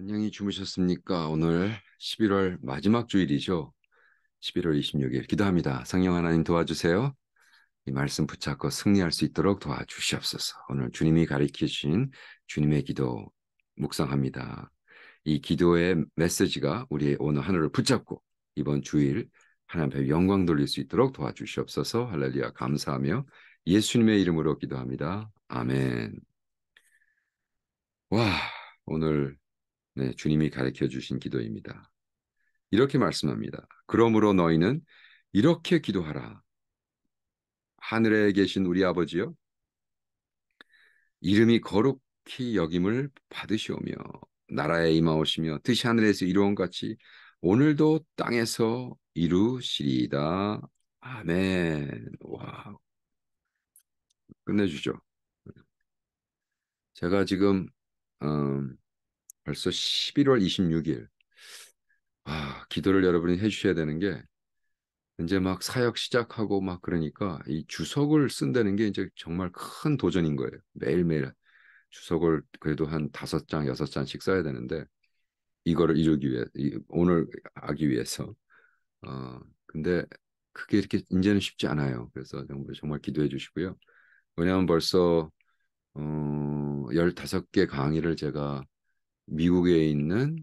안녕히 주무셨습니까? 오늘 11월 마지막 주일이죠. 11월 26일 기도합니다. 성령 하나님 도와주세요. 이 말씀 붙잡고 승리할 수 있도록 도와주시옵소서. 오늘 주님이 가리키신 주님의 기도 묵상합니다. 이 기도의 메시지가 우리의 오늘 하늘을 붙잡고 이번 주일 하나님 앞에 영광 돌릴 수 있도록 도와주시옵소서. 할렐루야 감사하며 예수님의 이름으로 기도합니다. 아멘. 와 오늘 네, 주님이 가르쳐 주신 기도입니다. 이렇게 말씀합니다. 그러므로 너희는 이렇게 기도하라. 하늘에 계신 우리 아버지요. 이름이 거룩히 여김을 받으시오며 나라에 임하오시며 뜻이 하늘에서 이루온 같이 오늘도 땅에서 이루시리이다. 아멘. 와. 끝내주죠. 제가 지금 음, 벌써 11월 26일. 아, 기도를 여러분이 해주셔야 되는 게 이제 막 사역 시작하고 막 그러니까 이 주석을 쓴다는 게 이제 정말 큰 도전인 거예요. 매일매일 주석을 그래도 한 다섯 장, 여섯 장씩 써야 되는데 이거를 이루기 위해 오늘 하기 위해서 어 근데 그게 이렇게 이제는 쉽지 않아요. 그래서 정말 정말 기도해 주시고요. 왜냐하면 벌써 어 15개 강의를 제가 미국에 있는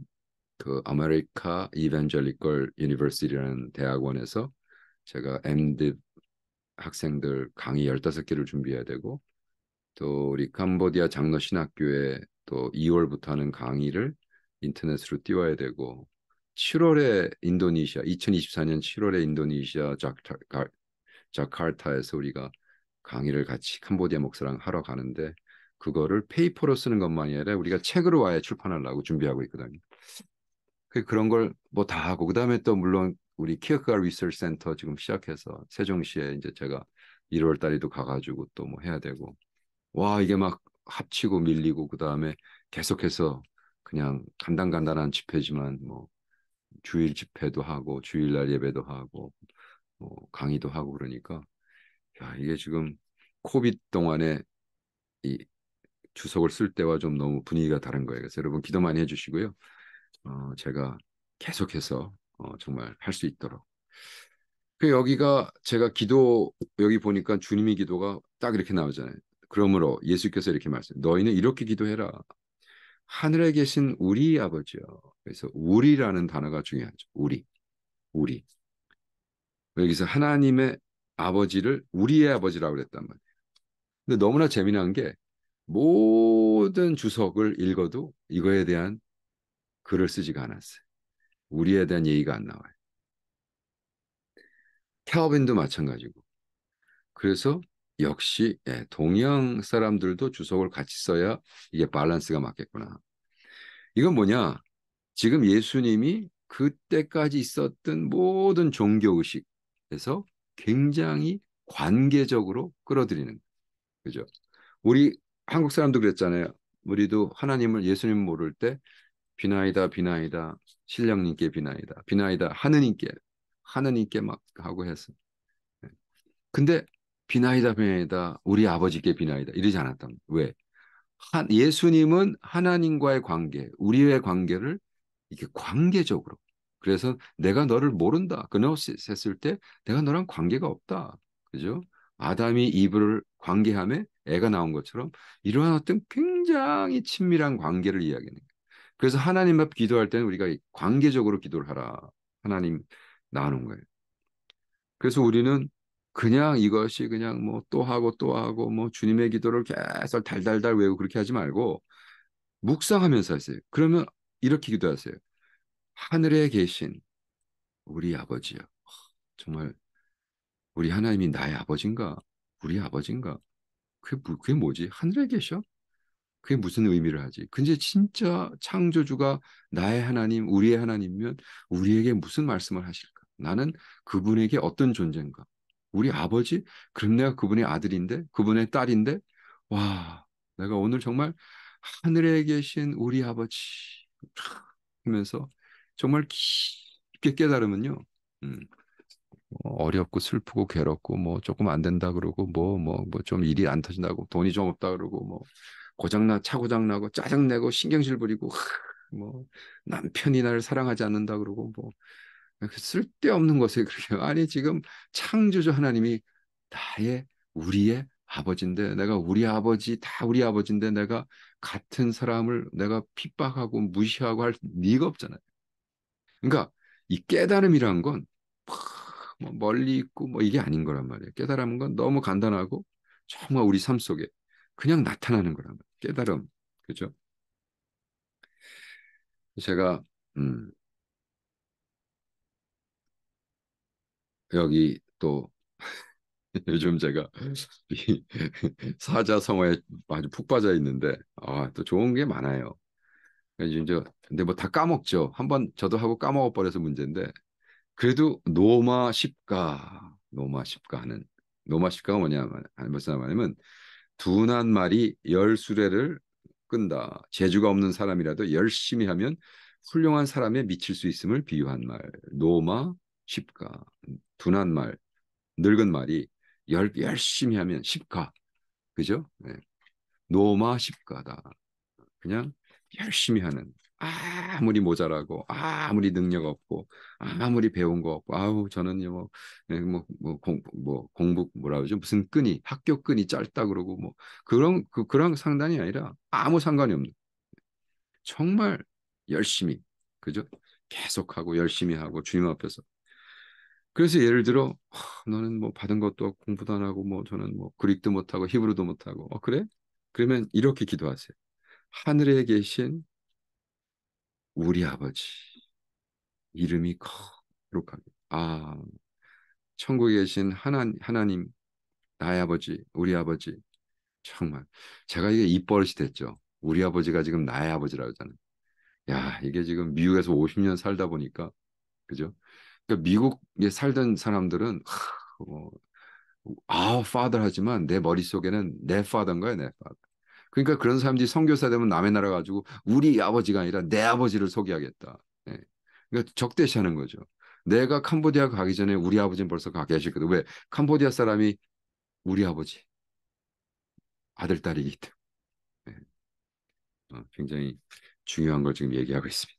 그 아메리카 이벤젤리컬 유니버시티라는 대학원에서 제가 MD 학생들 강의 열다섯 개를 준비해야 되고 또 우리 캄보디아 장로 신학교에 또 2월부터 하는 강의를 인터넷으로 띄워야 되고 7월에 인도네시아 2024년 7월에 인도네시아 자카르타에서 우리가 강의를 같이 캄보디아 목사랑 하러 가는데 그거를 페이퍼로 쓰는 것만이 아니라 우리가 책으로 와야 출판하려고 준비하고 있거든요. 그, 그런 걸 뭐 다 하고 그다음에 또 물론 우리 키어크가 리서치 센터 지금 시작해서 세종시에 이제 제가 1월 달에도 가가지고 또 뭐 해야 되고 와 이게 막 합치고 밀리고 그다음에 계속해서 그냥 간단간단한 집회지만 뭐 주일 집회도 하고 주일날 예배도 하고 뭐 강의도 하고 그러니까 야 이게 지금 코빗 동안에 이 주석을 쓸 때와 좀 너무 분위기가 다른 거예요. 그래서 여러분 기도 많이 해주시고요. 어, 제가 계속해서 어, 정말 할 수 있도록. 그 여기가 제가 기도 여기 보니까 주님의 기도가 딱 이렇게 나오잖아요. 그러므로 예수께서 이렇게 말씀, 너희는 이렇게 기도해라. 하늘에 계신 우리 아버지요. 그래서 우리라는 단어가 중요하죠. 우리, 우리. 여기서 하나님의 아버지를 우리의 아버지라고 그랬단 말이에요. 근데 너무나 재미난 게 모든 주석을 읽어도 이거에 대한 글을 쓰지가 않았어요. 우리에 대한 얘기가 안 나와요. 캘빈도 마찬가지고. 그래서 역시 예, 동양 사람들도 주석을 같이 써야 이게 밸런스가 맞겠구나. 이건 뭐냐? 지금 예수님이 그때까지 있었던 모든 종교 의식에서 굉장히 관계적으로 끌어들이는 거죠. 우리 한국 사람도 그랬잖아요. 우리도 하나님을 예수님 모를 때 비나이다 비나이다 신령님께 비나이다 비나이다 하느님께 하느님께 막 하고 했어. 네. 근데 비나이다 비나이다 우리 아버지께 비나이다 이러지 않았답니다. 왜? 하, 예수님은 하나님과의 관계, 우리의 관계를 이게 관계적으로. 그래서 내가 너를 모른다. 그노 했을 때 내가 너랑 관계가 없다. 그죠? 아담이 이브를 관계함에 애가 나온 것처럼 이러한 어떤 굉장히 친밀한 관계를 이야기하는 거예요. 그래서 하나님 앞 기도할 때는 우리가 관계적으로 기도를 하라. 하나님 나오는 거예요. 그래서 우리는 그냥 이것이 그냥 뭐 또 하고 또 하고 뭐 주님의 기도를 계속 달달달 외우고 그렇게 하지 말고 묵상하면서 하세요. 그러면 이렇게 기도하세요. 하늘에 계신 우리 아버지요. 정말 우리 하나님이 나의 아버지인가? 우리 아버지인가? 그게, 그게 뭐지? 하늘에 계셔? 그게 무슨 의미를 하지? 근데 진짜 창조주가 나의 하나님, 우리의 하나님이면 우리에게 무슨 말씀을 하실까? 나는 그분에게 어떤 존재인가? 우리 아버지? 그럼 내가 그분의 아들인데? 그분의 딸인데? 와, 내가 오늘 정말 하늘에 계신 우리 아버지 하면서 정말 깊게 깨달으면요. 음, 어렵고 슬프고 괴롭고 뭐 조금 안 된다 그러고 뭐 뭐 뭐 좀 일이 안 터진다고 돈이 좀 없다 그러고 뭐 고장나 차 고장나고 짜증내고 신경질 부리고 뭐 남편이 나를 사랑하지 않는다 그러고 뭐 쓸데없는 것에 그렇게 아니 지금 창조주 하나님이 나의 우리의 아버지인데 내가 우리 아버지 다 우리 아버지인데 내가 같은 사람을 내가 핍박하고 무시하고 할 리가 없잖아요. 그러니까 이 깨달음이란 건뭐 멀리 있고 뭐 이게 아닌 거란 말이에요. 깨달음은 건 너무 간단하고 정말 우리 삶 속에 그냥 나타나는 거란 말이에요. 깨달음. 그죠? 제가 음, 여기 또 요즘 제가 사자성어에 아주 푹 빠져 있는데 아, 또 좋은 게 많아요. 이제 근데 뭐 다 까먹죠. 한번 저도 하고 까먹어 버려서 문제인데 그래도 노마 십가, 노마 십가는 노마 십가가 뭐냐 무슨 말이냐면 둔한 말이 열 수레를 끈다. 재주가 없는 사람이라도 열심히 하면 훌륭한 사람에 미칠 수 있음을 비유한 말. 노마 십가, 둔한 말, 늙은 말이 열, 열심히 하면 십가, 그죠? 네. 노마 십가다. 그냥 열심히 하는 아, 무리 모자라고 아, 무리 능력 없고 아, 무리 배운 거 없고 아우 저는 뭐뭐뭐 예, 뭐, 뭐, 공, 뭐, 부 뭐라 그러죠 무슨 끈이 학교 끈이 짧다 그러고 뭐 그런 그 그런 상단이 아니라 아무 상관이 없는 정말 열심히 그죠 계속하고 열심히 하고 주님 앞에서 그래서 예를 들어 어, 너는 뭐 받은 것도 공부도 안 하고 뭐 저는 뭐 그릭도 못 하고 히브리도 못 하고 어 그래 그러면 이렇게 기도하세요 하늘에 계신 우리 아버지 이름이 거룩하게 아 천국에 계신 하나, 하나님 나의 아버지 우리 아버지 정말 제가 이게 입버릇이 됐죠 우리 아버지가 지금 나의 아버지라고 하잖아요 야 이게 지금 미국에서 50년 살다 보니까 그죠 그러니까 미국에 살던 사람들은 하, 뭐, 파더 하지만 내 머릿속에는 내파더인가내 파더 그러니까 그런 사람들이 선교사 되면 남의 나라 가지고 우리 아버지가 아니라 내 아버지를 소개하겠다. 네. 그러니까 적대시하는 거죠. 내가 캄보디아 가기 전에 우리 아버지는 벌써 가 계시거든. 왜? 캄보디아 사람이 우리 아버지 아들 딸이기 때문에 네. 어, 굉장히 중요한 걸 지금 얘기하고 있습니다.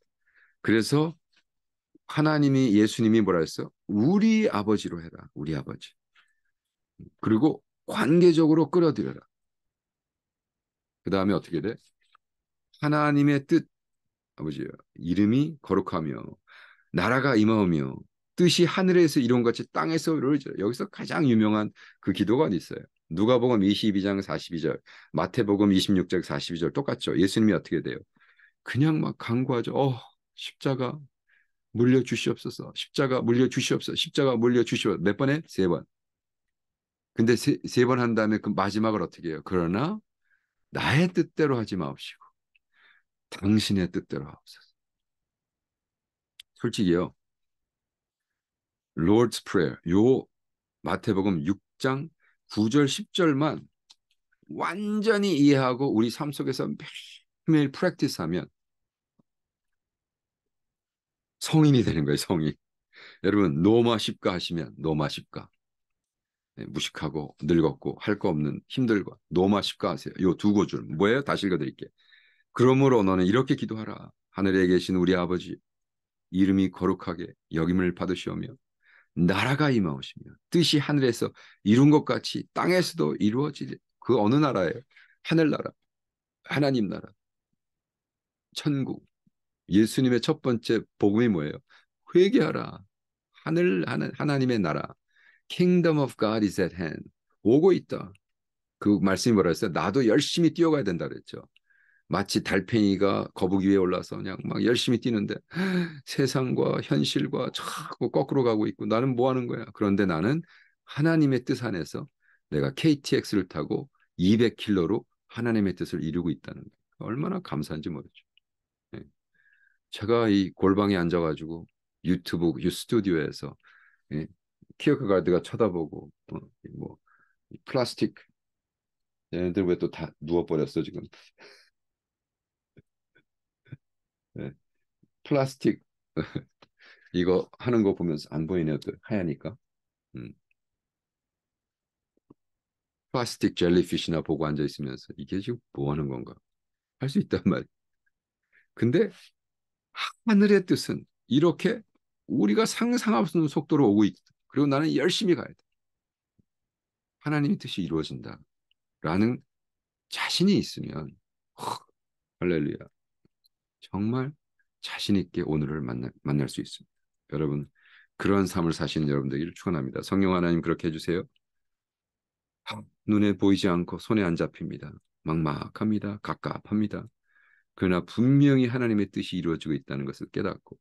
그래서 하나님이 예수님이 뭐라 했어? 우리 아버지로 해라. 우리 아버지. 그리고 관계적으로 끌어들여라. 그 다음에 어떻게 돼? 하나님의 뜻, 아버지여, 이름이 거룩하며, 나라가 임하오며, 뜻이 하늘에서 이룬 같이 땅에서 이루어져. 여기서 가장 유명한 그 기도가 있어요. 누가복음 22장 42절, 마태복음 26장 42절 똑같죠. 예수님이 어떻게 돼요? 그냥 막 강구하죠. 어, 십자가 물려 주시옵소서. 십자가 물려 주시옵소서. 십자가 물려 주시옵소서. 몇 번에? 세 번. 근데 세 번한 세 다음에 그 마지막을 어떻게 해요? 그러나 나의 뜻대로 하지 마옵시고 당신의 뜻대로 하옵소서. 솔직히요. Lord's Prayer 요 마태복음 6장 9절 10절만 완전히 이해하고 우리 삶 속에서 매일 프랙티스하면 성인이 되는 거예요, 성인. 여러분 노마 십가 하시면 노마 십가. 네, 무식하고 늙었고 할 거 없는 힘들과 노마 십가하세요. 요두 고줄 뭐예요? 다시 읽어드릴게 그러므로 너는 이렇게 기도하라. 하늘에 계신 우리 아버지 이름이 거룩하게 여김을 받으시오며 나라가 임하오시며 뜻이 하늘에서 이룬 것 같이 땅에서도 이루어지리. 그 어느 나라예요? 하늘나라, 하나님 나라, 천국. 예수님의 첫 번째 복음이 뭐예요? 회개하라. 하늘 하나, 하나님의 나라, kingdom of God is at hand. 오고 있다. 그 말씀이 뭐라 했어요? 나도 열심히 뛰어가야 된다 그랬죠. 마치 달팽이가 거북이 위에 올라서 그냥 막 열심히 뛰는데 세상과 현실과 자꾸 거꾸로 가고 있고 나는 뭐 하는 거야? 그런데 나는 하나님의 뜻 안에서 내가 KTX를 타고 200킬로로 하나님의 뜻을 이루고 있다는 거예요. 얼마나 감사한지 모르죠. 네. 제가 이 골방에 앉아가지고 유튜브 유스튜디오에서 그 예, 키어크가드가 쳐다보고 뭐 플라스틱 얘네들 왜 또 다 누워버렸어 지금 네. 플라스틱 이거 하는 거 보면서 안 보이네요 또 하얘니까 음. 플라스틱 젤리피시나 보고 앉아 있으면서 이게 지금 뭐 하는 건가 할 수 있단 말이야 근데 하늘의 뜻은 이렇게 우리가 상상할 수 없는 속도로 오고 있다 그리고 나는 열심히 가야 돼. 하나님의 뜻이 이루어진다. 라는 자신이 있으면 할렐루야. 정말 자신 있게 오늘을 만나, 만날 수 있습니다. 여러분 그런 삶을 사시는 여러분들을 축원합니다. 성령 하나님 그렇게 해주세요. 눈에 보이지 않고 손에 안 잡힙니다. 막막합니다. 갑갑합니다. 그러나 분명히 하나님의 뜻이 이루어지고 있다는 것을 깨닫고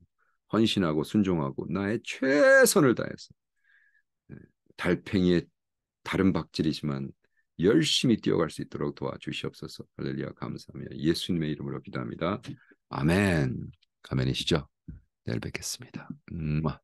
헌신하고 순종하고 나의 최선을 다해서 달팽이의 다른 박질이지만 열심히 뛰어갈 수 있도록 도와주시옵소서. 할렐루야 감사합니다 예수님의 이름으로 기도합니다. 아멘. 아멘이시죠? 내일 뵙겠습니다. 음. 아.